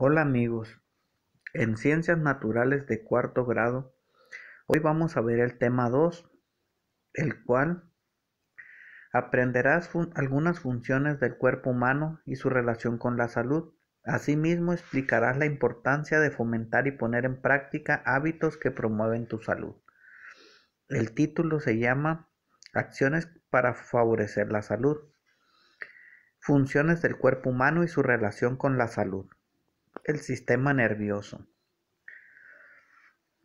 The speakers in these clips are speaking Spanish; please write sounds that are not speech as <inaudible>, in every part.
Hola amigos, en Ciencias Naturales de cuarto grado, hoy vamos a ver el tema 2, el cual aprenderás algunas funciones del cuerpo humano y su relación con la salud. Asimismo, explicarás la importancia de fomentar y poner en práctica hábitos que promueven tu salud. El título se llama Acciones para favorecer la salud. Funciones del cuerpo humano y su relación con la salud el sistema nervioso.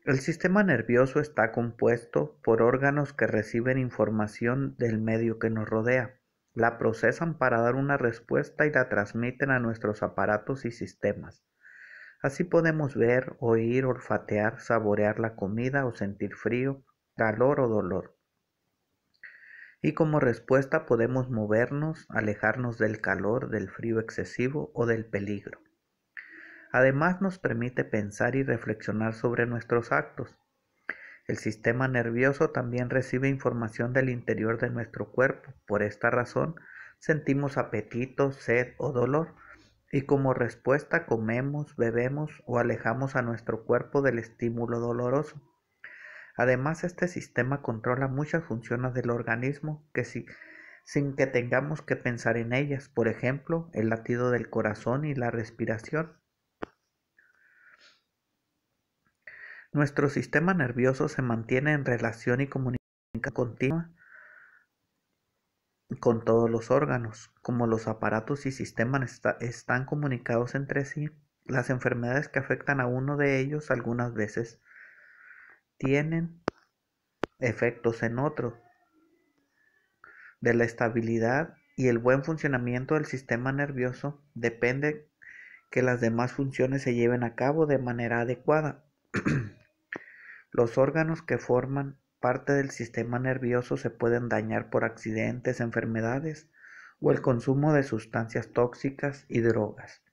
El sistema nervioso está compuesto por órganos que reciben información del medio que nos rodea, la procesan para dar una respuesta y la transmiten a nuestros aparatos y sistemas. Así podemos ver, oír, olfatear, saborear la comida o sentir frío, calor o dolor. Y como respuesta podemos movernos, alejarnos del calor, del frío excesivo o del peligro. Además nos permite pensar y reflexionar sobre nuestros actos. El sistema nervioso también recibe información del interior de nuestro cuerpo. Por esta razón, sentimos apetito, sed o dolor y como respuesta comemos, bebemos o alejamos a nuestro cuerpo del estímulo doloroso. Además, este sistema controla muchas funciones del organismo que sin que tengamos que pensar en ellas, por ejemplo, el latido del corazón y la respiración. Nuestro sistema nervioso se mantiene en relación y comunicación continua con todos los órganos. Como los aparatos y sistemas están comunicados entre sí, las enfermedades que afectan a uno de ellos algunas veces tienen efectos en otro. De la estabilidad y el buen funcionamiento del sistema nervioso depende que las demás funciones se lleven a cabo de manera adecuada. <clears throat> Los órganos que forman parte del sistema nervioso se pueden dañar por accidentes, enfermedades o el consumo de sustancias tóxicas y drogas.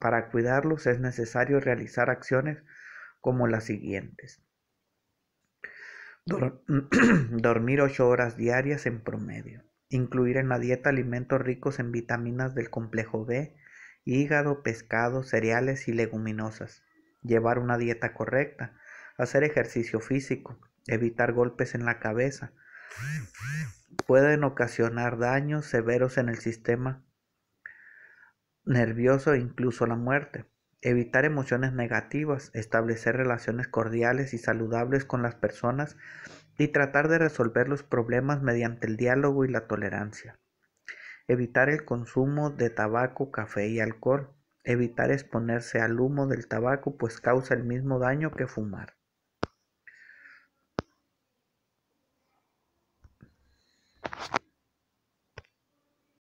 Para cuidarlos es necesario realizar acciones como las siguientes. <clears throat> dormir 8 horas diarias en promedio. Incluir en la dieta alimentos ricos en vitaminas del complejo B, hígado, pescado, cereales y leguminosas. Llevar una dieta correcta hacer ejercicio físico, evitar golpes en la cabeza. Pueden ocasionar daños severos en el sistema nervioso e incluso la muerte. Evitar emociones negativas, establecer relaciones cordiales y saludables con las personas y tratar de resolver los problemas mediante el diálogo y la tolerancia. Evitar el consumo de tabaco, café y alcohol. Evitar exponerse al humo del tabaco pues causa el mismo daño que fumar.